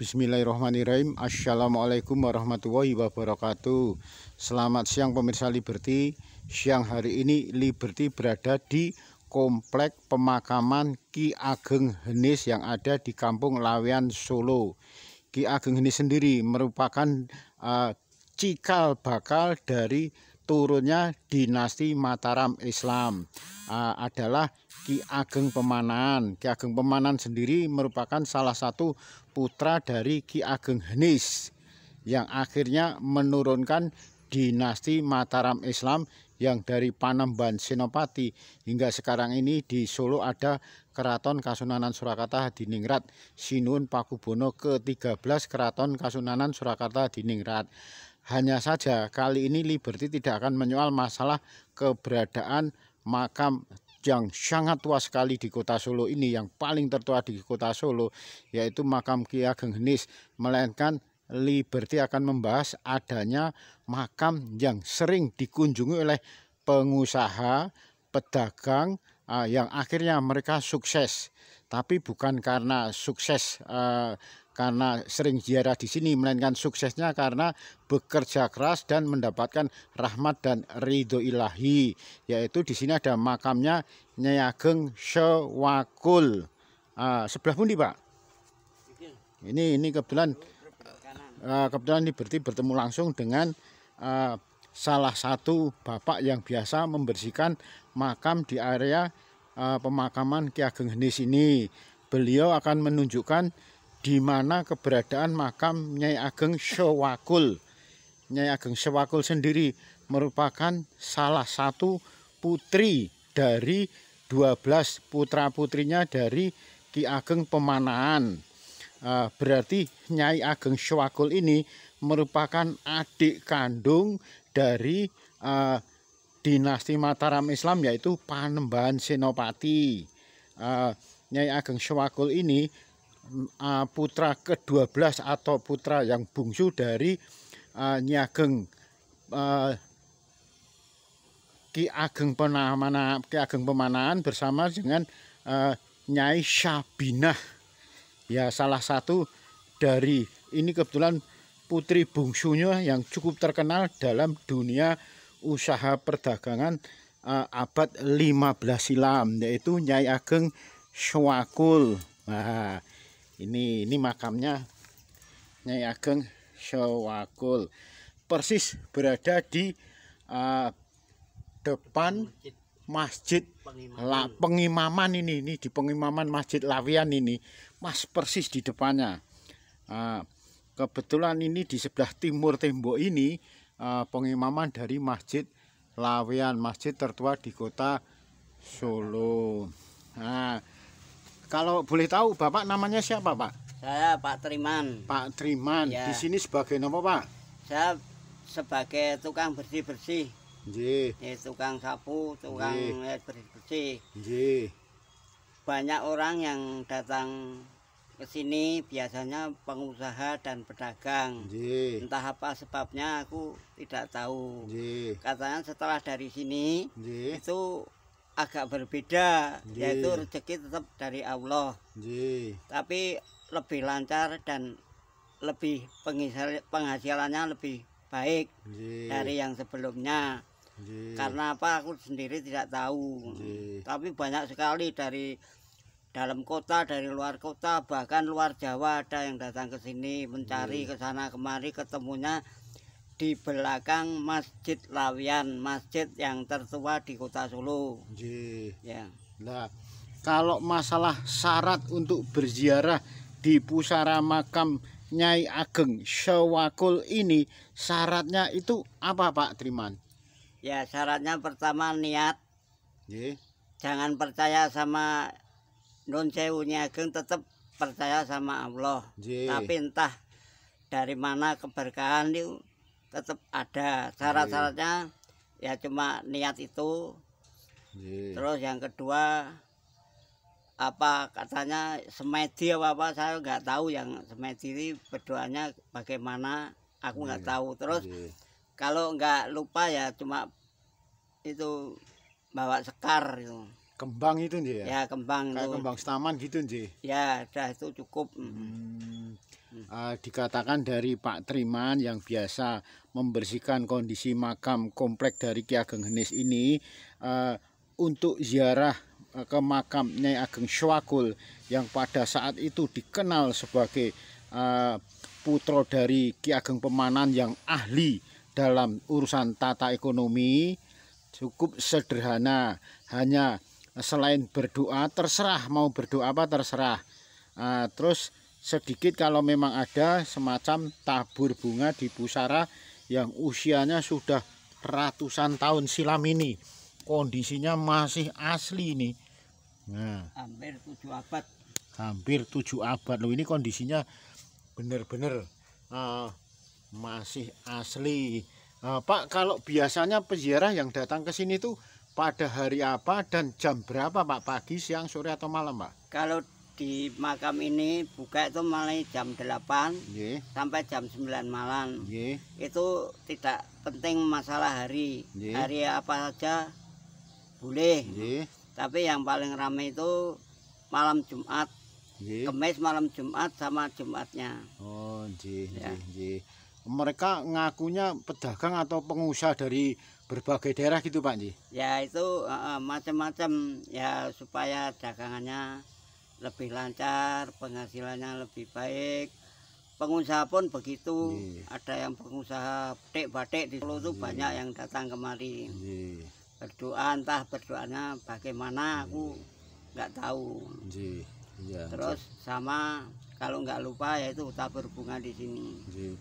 Bismillahirrahmanirrahim Assalamualaikum warahmatullahi wabarakatuh Selamat siang pemirsa Liberty Siang hari ini Liberty berada di Komplek pemakaman Ki Ageng Henis yang ada di Kampung Lawian Solo Ki Ageng Henis sendiri merupakan uh, cikal bakal dari turunnya dinasti Mataram Islam uh, adalah Ki Ageng Pemanan. Ki Ageng Pemanan sendiri merupakan salah satu putra dari Ki Ageng Henis yang akhirnya menurunkan dinasti Mataram Islam yang dari Panembahan Senopati hingga sekarang ini di Solo ada Keraton Kasunanan Surakarta Ningrat Sinun Pakubono ke-13 Keraton Kasunanan Surakarta Ningrat. Hanya saja kali ini Liberty tidak akan menyoal masalah keberadaan makam yang sangat tua sekali di kota Solo ini yang paling tertua di kota Solo yaitu makam Ki Ageng Henis melainkan Liberty akan membahas adanya makam yang sering dikunjungi oleh pengusaha, pedagang eh, yang akhirnya mereka sukses tapi bukan karena sukses eh, karena sering ziarah di sini, melainkan suksesnya karena bekerja keras dan mendapatkan rahmat dan ridho ilahi. Yaitu di sini ada makamnya Ageng Sewakul. Uh, ah, sebelah pun Pak. Ini ini kebetulan uh, kebetulan ini berarti bertemu langsung dengan uh, salah satu bapak yang biasa membersihkan makam di area uh, pemakaman Ki Ageng Henis ini. Beliau akan menunjukkan di mana keberadaan makam Nyai Ageng Sewakul. Nyai Ageng Sewakul sendiri merupakan salah satu putri dari 12 putra-putrinya dari Ki Ageng Pemanahan. Eh, berarti Nyai Ageng Sewakul ini merupakan adik kandung dari eh, dinasti Mataram Islam yaitu Panembahan Senopati. Eh, Nyai Ageng Sewakul ini Eh, putra ke-12 atau putra yang bungsu dari uh, eh, Nyageng uh, eh, Ki Ageng Pemana Ki Ageng Pemanaan bersama dengan Nyai Syabinah. Ya salah satu dari ini kebetulan putri bungsunya yang cukup terkenal dalam dunia usaha perdagangan uh, abad 15 silam yaitu Nyai Ageng Swakul. Nah, ini ini makamnya Nyai Ageng Syawakul persis berada di uh, depan masjid pengimaman. La, pengimaman ini ini di pengimaman masjid Lawian ini mas persis di depannya uh, kebetulan ini di sebelah timur tembok ini uh, pengimaman dari masjid Lawian masjid tertua di kota Solo nah kalau boleh tahu Bapak namanya siapa, Pak? Saya Pak Triman. Pak Triman. Ya. Di sini sebagai apa, Pak? Saya sebagai tukang bersih-bersih. Nggih. Ya, tukang sapu, tukang bersih-bersih. Nggih. Banyak orang yang datang ke sini biasanya pengusaha dan pedagang. Entah apa sebabnya aku tidak tahu. Nggih. Katanya setelah dari sini itu agak berbeda Jee. yaitu rezeki tetap dari Allah Jee. tapi lebih lancar dan lebih penghasilannya lebih baik Jee. dari yang sebelumnya Jee. karena apa aku sendiri tidak tahu Jee. tapi banyak sekali dari dalam kota dari luar kota bahkan luar Jawa ada yang datang ke sini mencari ke sana kemari ketemunya di belakang Masjid Lawian, masjid yang tertua di Kota Solo. Ya. Nah, kalau masalah syarat untuk berziarah di pusara makam Nyai Ageng Syawakul ini syaratnya itu apa Pak Triman? Ya, syaratnya pertama niat. Nggih. Jangan percaya sama non Nyai Ageng tetap percaya sama Allah. Nggih. Tapi entah dari mana keberkahan itu tetap ada iya. syarat-syaratnya ya cuma niat itu yeah. terus yang kedua apa katanya semedi apa apa saya nggak tahu yang semedi ini berdoanya bagaimana aku nggak iya. tahu terus yeah. kalau nggak lupa ya cuma itu bawa sekar itu kembang itu nih ya, ya kembang kayak itu. kembang setaman gitu nih ya udah itu cukup hmm uh, dikatakan dari Pak Triman yang biasa membersihkan kondisi makam komplek dari Ki Ageng Henis ini uh, untuk ziarah eh, ke makam Nyai Ageng Syuakul yang pada saat itu dikenal sebagai uh, putra dari Ki Ageng Pemanan yang ahli dalam urusan tata ekonomi cukup sederhana hanya selain berdoa terserah mau berdoa apa terserah uh, terus sedikit kalau memang ada semacam tabur bunga di pusara yang usianya sudah ratusan tahun silam ini kondisinya masih asli ini nah hampir tujuh abad hampir tujuh abad loh ini kondisinya bener-bener uh, eh, masih asli uh, Pak kalau biasanya peziarah yang datang ke sini tuh pada hari apa dan jam berapa Pak pagi siang sore atau malam Pak kalau di makam ini buka itu mulai jam 8 yeah. sampai jam 9 malam. Yeah. Itu tidak penting masalah hari. Yeah. Hari apa saja boleh. Yeah. Tapi yang paling ramai itu malam Jumat. Yeah. Kemis malam Jumat sama Jumatnya. Oh, ji yeah. Mereka ngakunya pedagang atau pengusaha dari berbagai daerah gitu, Pak, ji Ya, itu uh, macam-macam ya supaya dagangannya lebih lancar, penghasilannya lebih baik. Pengusaha pun begitu, yeah. ada yang pengusaha batik batik di Solo itu yeah. banyak yang datang kemari. Yeah. Berdoa entah berdoanya bagaimana yeah. aku nggak tahu. Yeah. Yeah. Terus sama kalau nggak lupa yaitu tak berbunga di sini. Yeah.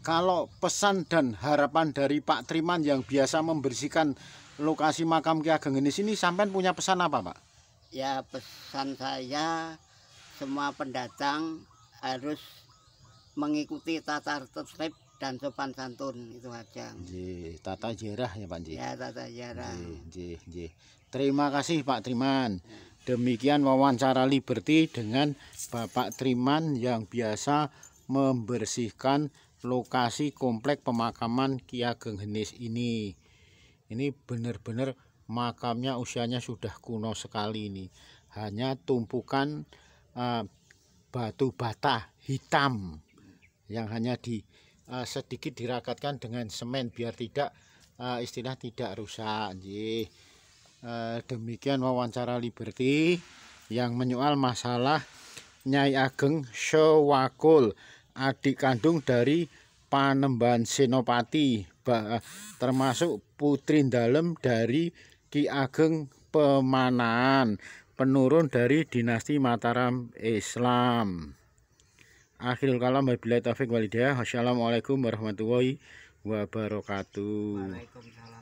Kalau pesan dan harapan dari Pak Triman yang biasa membersihkan lokasi makam Ki Ageng ini sini sampai punya pesan apa, Pak? ya pesan saya semua pendatang harus mengikuti tata tertib dan sopan santun itu aja. Jih, tata jerah ya Pak Jih. Ya tata jerah. Jih, jih, Terima kasih Pak Triman. Demikian wawancara Liberty dengan Bapak Triman yang biasa membersihkan lokasi komplek pemakaman Kia Ageng ini. Ini benar-benar makamnya usianya sudah kuno sekali ini hanya tumpukan uh, batu bata hitam yang hanya di uh, sedikit dirakatkan dengan semen biar tidak uh, istilah tidak rusak Uh, demikian wawancara Liberty yang menyoal masalah Nyai Ageng Sewakul adik kandung dari Panembahan Senopati termasuk putri dalam dari Ki Ageng Pemanan, penurun dari dinasti Mataram Islam. Akhirul kalam wabillahi taufik walhidayah. Wassalamualaikum warahmatullahi wabarakatuh.